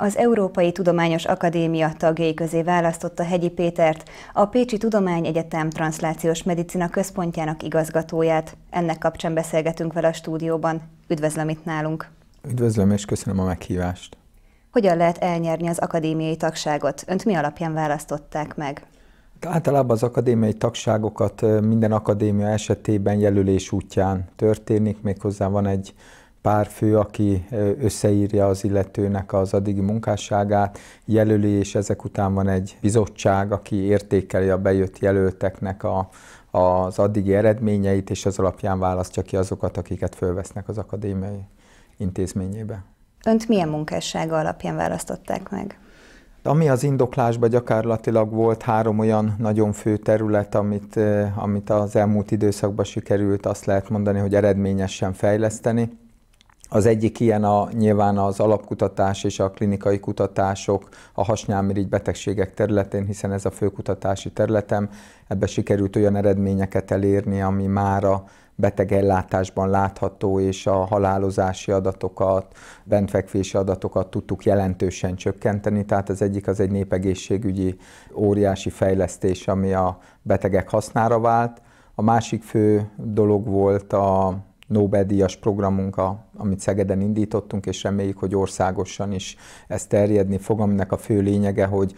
Az Európai Tudományos Akadémia tagjai közé választotta Hegyi Pétert, a Pécsi Tudományegyetem Translációs Medicina Központjának igazgatóját. Ennek kapcsán beszélgetünk vele a stúdióban. Üdvözlöm itt nálunk! Üdvözlöm és köszönöm a meghívást! Hogyan lehet elnyerni az akadémiai tagságot? Önt mi alapján választották meg? Általában az akadémiai tagságokat minden akadémia esetében jelölés útján történik, méghozzá van egy pár fő, aki összeírja az illetőnek az addigi munkásságát, jelöli, és ezek után van egy bizottság, aki értékeli a bejött jelölteknek a, az addigi eredményeit, és az alapján választja ki azokat, akiket fölvesznek az akadémiai intézményébe. Önt milyen munkássága alapján választották meg? Ami az indoklásban gyakorlatilag volt három olyan nagyon fő terület, amit, amit az elmúlt időszakban sikerült azt lehet mondani, hogy eredményesen fejleszteni. Az egyik ilyen a, nyilván az alapkutatás és a klinikai kutatások a hasnyálmirigy betegségek területén, hiszen ez a főkutatási területem, ebbe sikerült olyan eredményeket elérni, ami már beteg betegellátásban látható, és a halálozási adatokat, bentfekvési adatokat tudtuk jelentősen csökkenteni. Tehát az egyik az egy népegészségügyi óriási fejlesztés, ami a betegek hasznára vált. A másik fő dolog volt a Nobel-díjas programunk, a, amit Szegeden indítottunk, és reméljük, hogy országosan is ez terjedni fog, aminek a fő lényege, hogy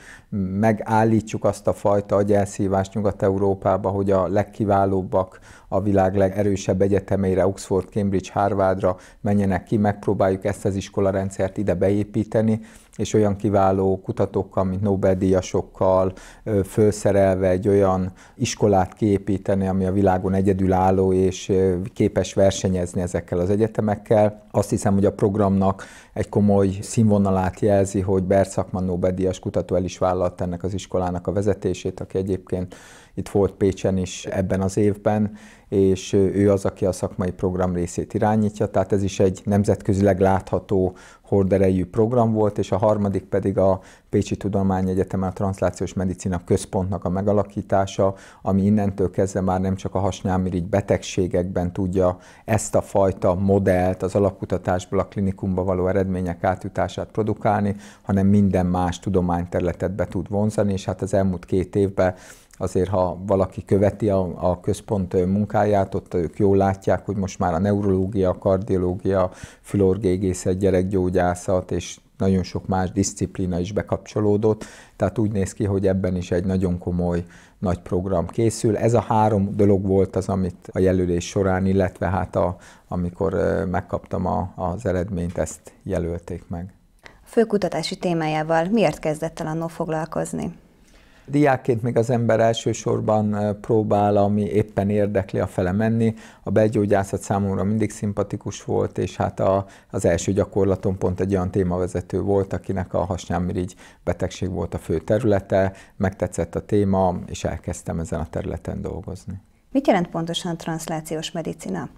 megállítsuk azt a fajta agyelszívást Nyugat-Európába, hogy a legkiválóbbak a világ legerősebb egyetemeire, Oxford, Cambridge, Harvardra menjenek ki, megpróbáljuk ezt az iskolarendszert ide beépíteni, és olyan kiváló kutatókkal, mint Nobel-díjasokkal felszerelve egy olyan iskolát képíteni, ami a világon egyedülálló és képes versenyezni ezekkel az egyetemekkel. Azt hiszem, hogy a programnak egy komoly színvonalát jelzi, hogy Berszakman Nobel-díjas kutató el is vállalt ennek az iskolának a vezetését, aki egyébként itt volt Pécsen is ebben az évben, és ő az, aki a szakmai program részét irányítja, tehát ez is egy nemzetközileg látható horderejű program volt, és a harmadik pedig a Pécsi Tudományegyetemen a Translációs Medicina Központnak a megalakítása, ami innentől kezdve már nem csak a hasnyálmirigy betegségekben tudja ezt a fajta modellt, az alapkutatásból a klinikumba való eredmények átjutását produkálni, hanem minden más tudományterületet be tud vonzani, és hát az elmúlt két évben azért ha valaki követi a, a központ munkáját, ott ők jól látják, hogy most már a neurológia, a kardiológia, fülorgégészet, gyerekgyógyászat és nagyon sok más disziplína is bekapcsolódott, tehát úgy néz ki, hogy ebben is egy nagyon komoly nagy program készül. Ez a három dolog volt az, amit a jelölés során, illetve hát a, amikor megkaptam a, az eredményt, ezt jelölték meg. A főkutatási témájával miért kezdett el annó foglalkozni? Diákként még az ember elsősorban próbál, ami éppen érdekli a fele menni. A belgyógyászat számomra mindig szimpatikus volt, és hát a, az első gyakorlaton pont egy olyan témavezető volt, akinek a hasnyálmirigy betegség volt a fő területe, megtetszett a téma, és elkezdtem ezen a területen dolgozni. Mit jelent pontosan a transzlációs medicina?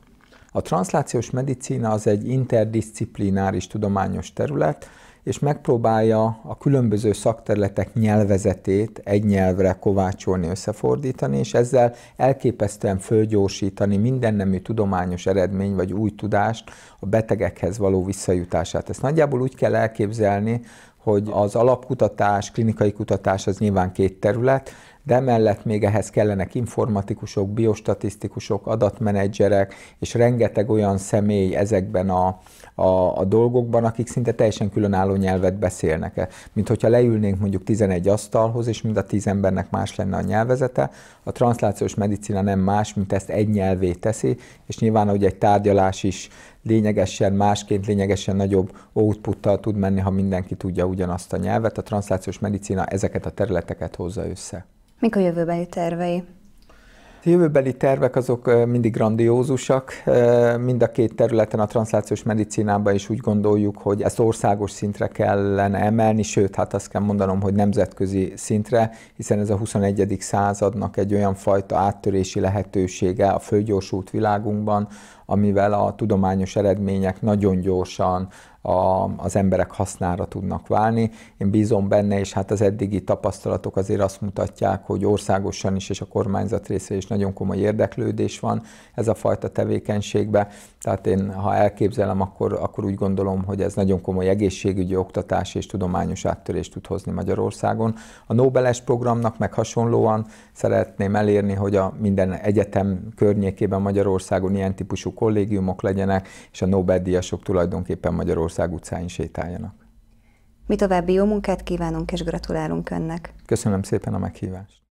A transzlációs medicina az egy interdisziplináris tudományos terület, és megpróbálja a különböző szakterületek nyelvezetét egy nyelvre kovácsolni, összefordítani, és ezzel elképesztően fölgyorsítani minden nemű tudományos eredmény vagy új tudást, a betegekhez való visszajutását. Ezt nagyjából úgy kell elképzelni, hogy az alapkutatás, klinikai kutatás az nyilván két terület, de emellett még ehhez kellenek informatikusok, biostatisztikusok, adatmenedzserek, és rengeteg olyan személy ezekben a, a, a dolgokban, akik szinte teljesen különálló nyelvet beszélnek. Mint hogyha leülnénk mondjuk 11 asztalhoz, és mind a 10 embernek más lenne a nyelvezete, a translációs medicina nem más, mint ezt egy nyelvé teszi, és nyilván, hogy egy tárgyalás is lényegesen másként, lényegesen nagyobb outputtal tud menni, ha mindenki tudja ugyanazt a nyelvet. A translációs medicina ezeket a területeket hozza össze. Mik a jövőbeli tervei? A jövőbeli tervek azok mindig grandiózusak. Mind a két területen, a transzlációs medicinában is úgy gondoljuk, hogy ezt országos szintre kellene emelni, sőt, hát azt kell mondanom, hogy nemzetközi szintre, hiszen ez a 21. századnak egy olyan fajta áttörési lehetősége a földgyorsult világunkban, amivel a tudományos eredmények nagyon gyorsan a, az emberek hasznára tudnak válni. Én bízom benne, és hát az eddigi tapasztalatok azért azt mutatják, hogy országosan is és a kormányzat részéről is nagyon komoly érdeklődés van ez a fajta tevékenységbe. Tehát én, ha elképzelem, akkor, akkor úgy gondolom, hogy ez nagyon komoly egészségügyi, oktatás és tudományos áttörést tud hozni Magyarországon. A Nobeles programnak meg hasonlóan szeretném elérni, hogy a minden egyetem környékében Magyarországon ilyen típusú kollégiumok legyenek, és a Nobel-díjasok tulajdonképpen Magyarország utcáin sétáljanak. Mi további jó munkát kívánunk és gratulálunk Önnek. Köszönöm szépen a meghívást.